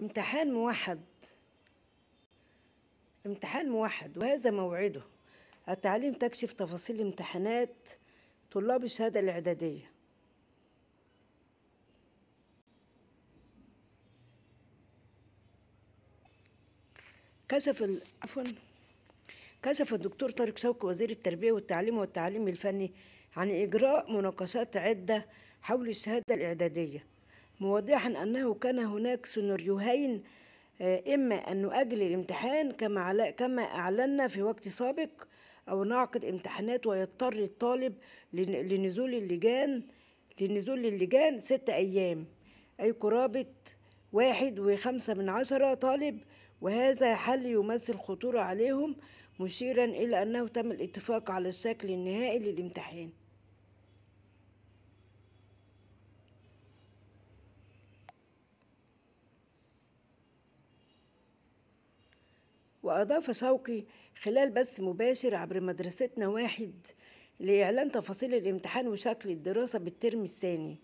امتحان موحد امتحان موحد وهذا موعده التعليم تكشف تفاصيل امتحانات طلاب الشهادة الإعدادية كشف عفوا كشف الدكتور طارق شوقي وزير التربية والتعليم والتعليم الفني عن إجراء مناقشات عدة حول الشهادة الإعدادية موضحا أنه كان هناك سيناريوهين آه، إما أن نؤجل الامتحان كما كما أعلنا في وقت سابق أو نعقد امتحانات ويضطر الطالب لنزول اللجان لنزول اللجان ست أيام أي قرابة واحد وخمسة من عشرة طالب وهذا حل يمثل خطورة عليهم مشيرا إلى أنه تم الاتفاق على الشكل النهائي للامتحان وأضاف شوقي خلال بث مباشر عبر مدرستنا واحد لإعلان تفاصيل الامتحان وشكل الدراسة بالترم الثاني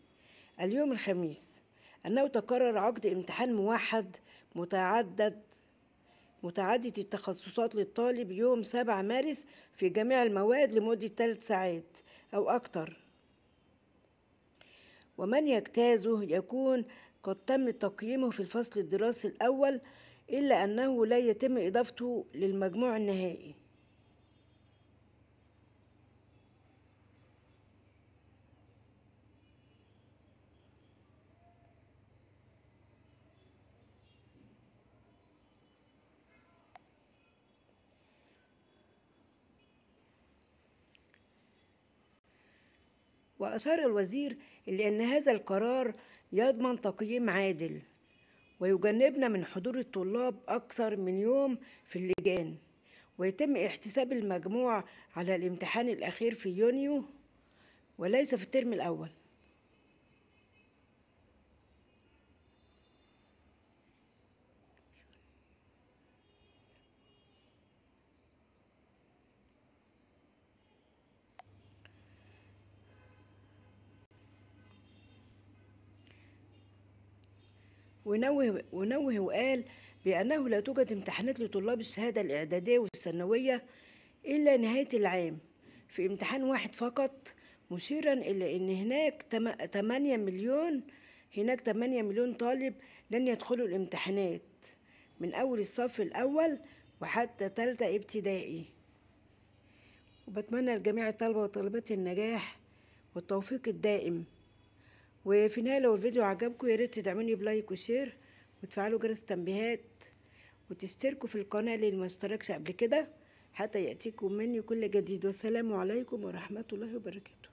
اليوم الخميس أنه تقرر عقد امتحان موحد متعدد متعددة التخصصات للطالب يوم 7 مارس في جميع المواد لمدة 3 ساعات أو أكتر ومن يجتازه يكون قد تم تقييمه في الفصل الدراسي الأول إلا أنه لا يتم إضافته للمجموع النهائي وأشار الوزير إلى أن هذا القرار يضمن تقييم عادل ويجنبنا من حضور الطلاب أكثر من يوم في اللجان ويتم احتساب المجموع على الامتحان الأخير في يونيو وليس في الترم الأول ونوه, ونوه وقال بأنه لا توجد امتحانات لطلاب الشهادة الإعدادية والثانوية إلا نهاية العام في امتحان واحد فقط مشيرا إلى أن هناك 8 مليون هناك 8 مليون طالب لن يدخلوا الامتحانات من أول الصف الأول وحتى تالتة ابتدائي وبتمنى لجميع الطلبة وطالبات النجاح والتوفيق الدائم وفي النهايه لو الفيديو عجبكم يا ريت بلايك وشير وتفعلوا جرس التنبيهات وتشتركوا في القناه اللي ما اشتركش قبل كده حتى ياتيكم مني كل جديد والسلام عليكم ورحمه الله وبركاته